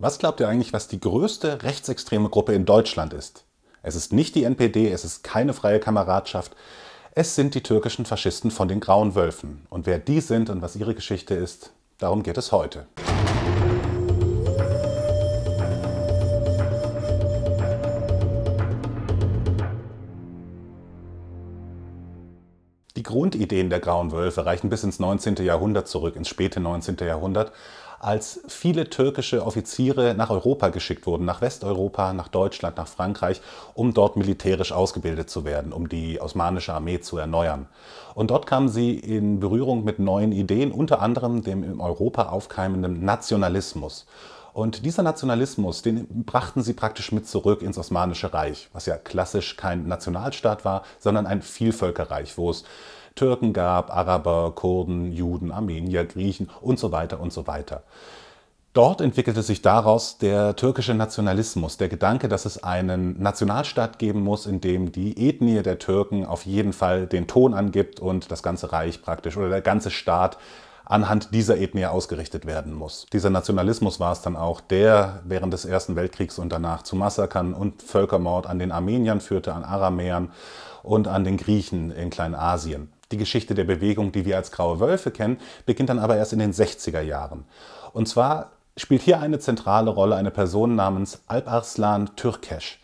Was glaubt ihr eigentlich, was die größte rechtsextreme Gruppe in Deutschland ist? Es ist nicht die NPD, es ist keine freie Kameradschaft, es sind die türkischen Faschisten von den Grauen Wölfen. Und wer die sind und was ihre Geschichte ist, darum geht es heute. Die Grundideen der Grauen Wölfe reichen bis ins 19. Jahrhundert zurück, ins späte 19. Jahrhundert als viele türkische Offiziere nach Europa geschickt wurden, nach Westeuropa, nach Deutschland, nach Frankreich, um dort militärisch ausgebildet zu werden, um die osmanische Armee zu erneuern. Und dort kamen sie in Berührung mit neuen Ideen, unter anderem dem in Europa aufkeimenden Nationalismus. Und dieser Nationalismus, den brachten sie praktisch mit zurück ins Osmanische Reich, was ja klassisch kein Nationalstaat war, sondern ein Vielvölkerreich, wo es Türken gab, Araber, Kurden, Juden, Armenier, Griechen und so weiter und so weiter. Dort entwickelte sich daraus der türkische Nationalismus, der Gedanke, dass es einen Nationalstaat geben muss, in dem die Ethnie der Türken auf jeden Fall den Ton angibt und das ganze Reich praktisch oder der ganze Staat anhand dieser Ethnie ausgerichtet werden muss. Dieser Nationalismus war es dann auch, der während des Ersten Weltkriegs und danach zu Massakern und Völkermord an den Armeniern führte, an Aramäern und an den Griechen in Kleinasien. Die Geschichte der Bewegung, die wir als Graue Wölfe kennen, beginnt dann aber erst in den 60er Jahren. Und zwar spielt hier eine zentrale Rolle eine Person namens Alparslan Türkesch.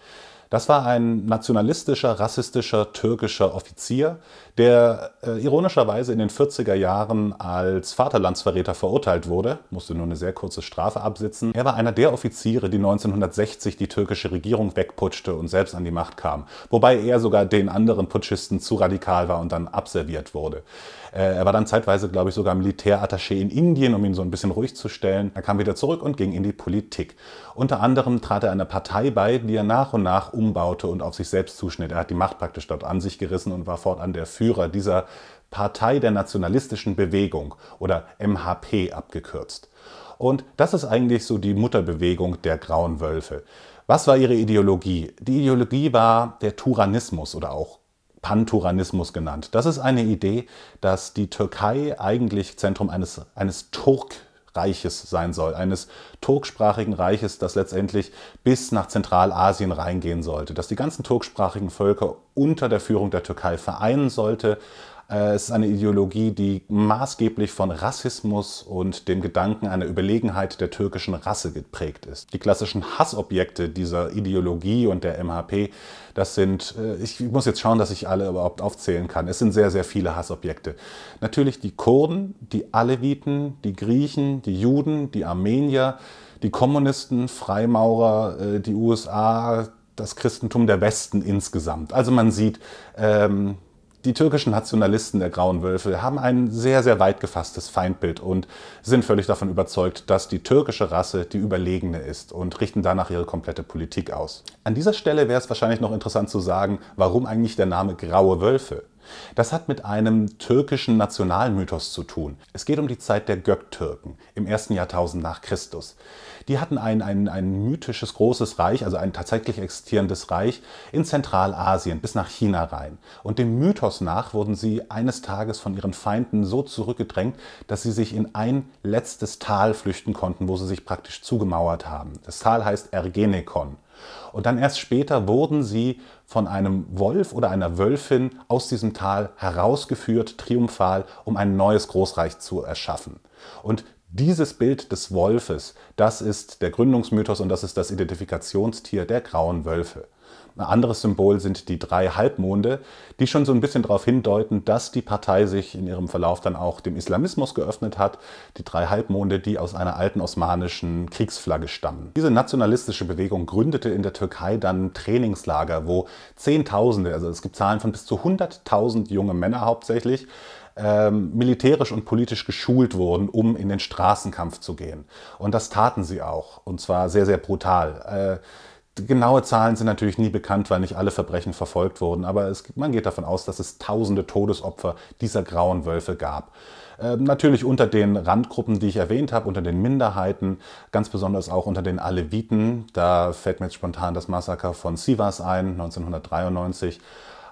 Das war ein nationalistischer, rassistischer türkischer Offizier, der äh, ironischerweise in den 40er Jahren als Vaterlandsverräter verurteilt wurde, musste nur eine sehr kurze Strafe absitzen. Er war einer der Offiziere, die 1960 die türkische Regierung wegputschte und selbst an die Macht kam, wobei er sogar den anderen Putschisten zu radikal war und dann abserviert wurde. Äh, er war dann zeitweise, glaube ich, sogar Militärattaché in Indien, um ihn so ein bisschen ruhig zu stellen. Er kam wieder zurück und ging in die Politik. Unter anderem trat er einer Partei bei, die er nach und nach umbaute und auf sich selbst zuschnitt. Er hat die Macht praktisch dort an sich gerissen und war fortan der Führer dieser Partei der nationalistischen Bewegung oder MHP abgekürzt. Und das ist eigentlich so die Mutterbewegung der Grauen Wölfe. Was war ihre Ideologie? Die Ideologie war der Turanismus oder auch Panturanismus genannt. Das ist eine Idee, dass die Türkei eigentlich Zentrum eines, eines Turk Reiches sein soll, eines turksprachigen Reiches, das letztendlich bis nach Zentralasien reingehen sollte, das die ganzen turksprachigen Völker unter der Führung der Türkei vereinen sollte, äh, es ist eine Ideologie, die maßgeblich von Rassismus und dem Gedanken einer Überlegenheit der türkischen Rasse geprägt ist. Die klassischen Hassobjekte dieser Ideologie und der MHP, das sind, äh, ich muss jetzt schauen, dass ich alle überhaupt aufzählen kann. Es sind sehr, sehr viele Hassobjekte. Natürlich die Kurden, die Aleviten, die Griechen, die Juden, die Armenier, die Kommunisten, Freimaurer, äh, die USA, das Christentum der Westen insgesamt. Also man sieht, ähm, die türkischen Nationalisten der Grauen Wölfe haben ein sehr, sehr weit gefasstes Feindbild und sind völlig davon überzeugt, dass die türkische Rasse die überlegene ist und richten danach ihre komplette Politik aus. An dieser Stelle wäre es wahrscheinlich noch interessant zu sagen, warum eigentlich der Name Graue Wölfe? Das hat mit einem türkischen Nationalmythos zu tun. Es geht um die Zeit der Göktürken im ersten Jahrtausend nach Christus. Die hatten ein, ein, ein mythisches großes Reich, also ein tatsächlich existierendes Reich, in Zentralasien bis nach China rein. Und dem Mythos nach wurden sie eines Tages von ihren Feinden so zurückgedrängt, dass sie sich in ein letztes Tal flüchten konnten, wo sie sich praktisch zugemauert haben. Das Tal heißt Ergenekon. Und dann erst später wurden sie von einem Wolf oder einer Wölfin aus diesem Tal herausgeführt, triumphal, um ein neues Großreich zu erschaffen. Und dieses Bild des Wolfes, das ist der Gründungsmythos und das ist das Identifikationstier der grauen Wölfe. Ein anderes Symbol sind die drei Halbmonde, die schon so ein bisschen darauf hindeuten, dass die Partei sich in ihrem Verlauf dann auch dem Islamismus geöffnet hat. Die drei Halbmonde, die aus einer alten osmanischen Kriegsflagge stammen. Diese nationalistische Bewegung gründete in der Türkei dann Trainingslager, wo Zehntausende, also es gibt Zahlen von bis zu 100.000 junge Männer hauptsächlich, ähm, militärisch und politisch geschult wurden, um in den Straßenkampf zu gehen. Und das taten sie auch, und zwar sehr, sehr brutal. Äh, Genaue Zahlen sind natürlich nie bekannt, weil nicht alle Verbrechen verfolgt wurden, aber es, man geht davon aus, dass es tausende Todesopfer dieser grauen Wölfe gab. Äh, natürlich unter den Randgruppen, die ich erwähnt habe, unter den Minderheiten, ganz besonders auch unter den Aleviten. Da fällt mir jetzt spontan das Massaker von Sivas ein, 1993,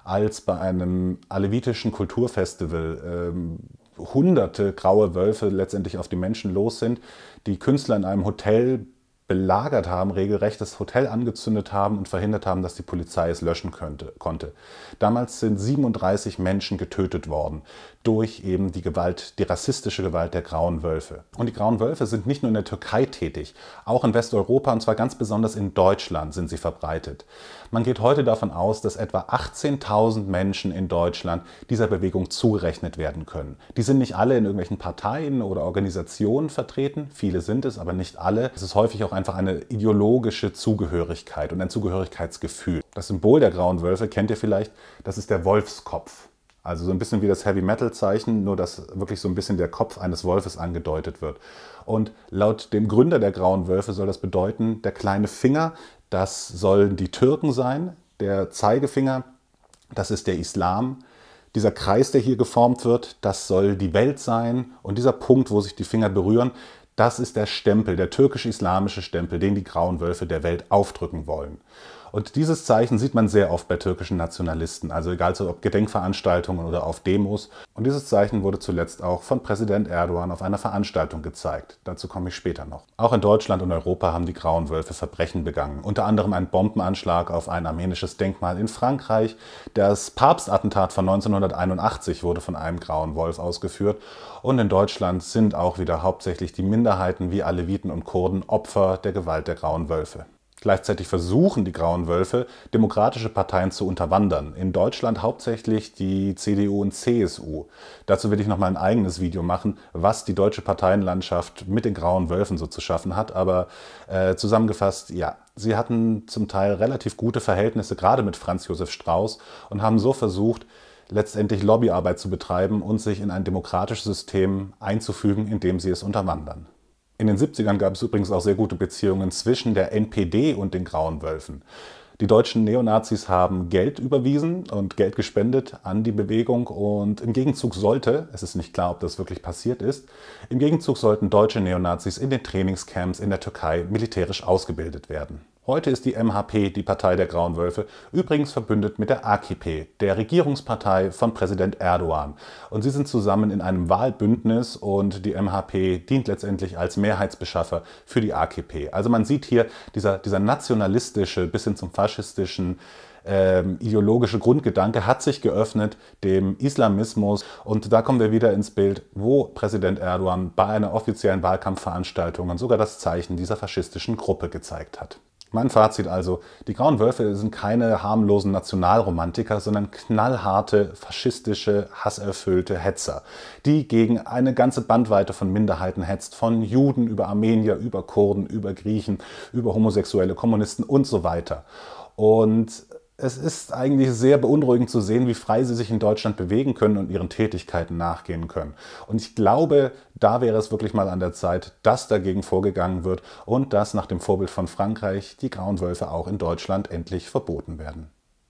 als bei einem alevitischen Kulturfestival ähm, hunderte graue Wölfe letztendlich auf die Menschen los sind, die Künstler in einem Hotel belagert haben, regelrecht das Hotel angezündet haben und verhindert haben, dass die Polizei es löschen könnte, konnte. Damals sind 37 Menschen getötet worden durch eben die Gewalt, die rassistische Gewalt der Grauen Wölfe. Und die Grauen Wölfe sind nicht nur in der Türkei tätig, auch in Westeuropa und zwar ganz besonders in Deutschland sind sie verbreitet. Man geht heute davon aus, dass etwa 18.000 Menschen in Deutschland dieser Bewegung zugerechnet werden können. Die sind nicht alle in irgendwelchen Parteien oder Organisationen vertreten, viele sind es, aber nicht alle. Es ist häufig auch einfach eine ideologische Zugehörigkeit und ein Zugehörigkeitsgefühl. Das Symbol der Grauen Wölfe kennt ihr vielleicht, das ist der Wolfskopf. Also so ein bisschen wie das Heavy Metal Zeichen, nur dass wirklich so ein bisschen der Kopf eines Wolfes angedeutet wird. Und laut dem Gründer der Grauen Wölfe soll das bedeuten, der kleine Finger, das sollen die Türken sein, der Zeigefinger, das ist der Islam, dieser Kreis, der hier geformt wird, das soll die Welt sein und dieser Punkt, wo sich die Finger berühren, das ist der Stempel, der türkisch-islamische Stempel, den die Grauen Wölfe der Welt aufdrücken wollen. Und dieses Zeichen sieht man sehr oft bei türkischen Nationalisten, also egal ob Gedenkveranstaltungen oder auf Demos. Und dieses Zeichen wurde zuletzt auch von Präsident Erdogan auf einer Veranstaltung gezeigt. Dazu komme ich später noch. Auch in Deutschland und Europa haben die Grauen Wölfe Verbrechen begangen, unter anderem ein Bombenanschlag auf ein armenisches Denkmal in Frankreich. Das Papstattentat von 1981 wurde von einem Grauen Wolf ausgeführt. Und in Deutschland sind auch wieder hauptsächlich die Minderheiten wie Aleviten und Kurden Opfer der Gewalt der Grauen Wölfe. Gleichzeitig versuchen die Grauen Wölfe, demokratische Parteien zu unterwandern. In Deutschland hauptsächlich die CDU und CSU. Dazu will ich nochmal ein eigenes Video machen, was die deutsche Parteienlandschaft mit den Grauen Wölfen so zu schaffen hat. Aber äh, zusammengefasst, ja, sie hatten zum Teil relativ gute Verhältnisse, gerade mit Franz Josef Strauß, und haben so versucht, letztendlich Lobbyarbeit zu betreiben und sich in ein demokratisches System einzufügen, indem sie es unterwandern. In den 70ern gab es übrigens auch sehr gute Beziehungen zwischen der NPD und den Grauen Wölfen. Die deutschen Neonazis haben Geld überwiesen und Geld gespendet an die Bewegung und im Gegenzug sollte, es ist nicht klar, ob das wirklich passiert ist, im Gegenzug sollten deutsche Neonazis in den Trainingscamps in der Türkei militärisch ausgebildet werden. Heute ist die MHP die Partei der Grauen Wölfe, übrigens verbündet mit der AKP, der Regierungspartei von Präsident Erdogan. Und sie sind zusammen in einem Wahlbündnis und die MHP dient letztendlich als Mehrheitsbeschaffer für die AKP. Also man sieht hier dieser, dieser nationalistische bis hin zum faschistischen ähm, ideologische Grundgedanke hat sich geöffnet dem Islamismus. Und da kommen wir wieder ins Bild, wo Präsident Erdogan bei einer offiziellen Wahlkampfveranstaltung sogar das Zeichen dieser faschistischen Gruppe gezeigt hat. Mein Fazit also, die Grauen Wölfe sind keine harmlosen Nationalromantiker, sondern knallharte, faschistische, hasserfüllte Hetzer, die gegen eine ganze Bandweite von Minderheiten hetzt, von Juden über Armenier, über Kurden, über Griechen, über homosexuelle Kommunisten und so weiter. Und es ist eigentlich sehr beunruhigend zu sehen, wie frei sie sich in Deutschland bewegen können und ihren Tätigkeiten nachgehen können. Und ich glaube, da wäre es wirklich mal an der Zeit, dass dagegen vorgegangen wird und dass nach dem Vorbild von Frankreich die grauen Wölfe auch in Deutschland endlich verboten werden.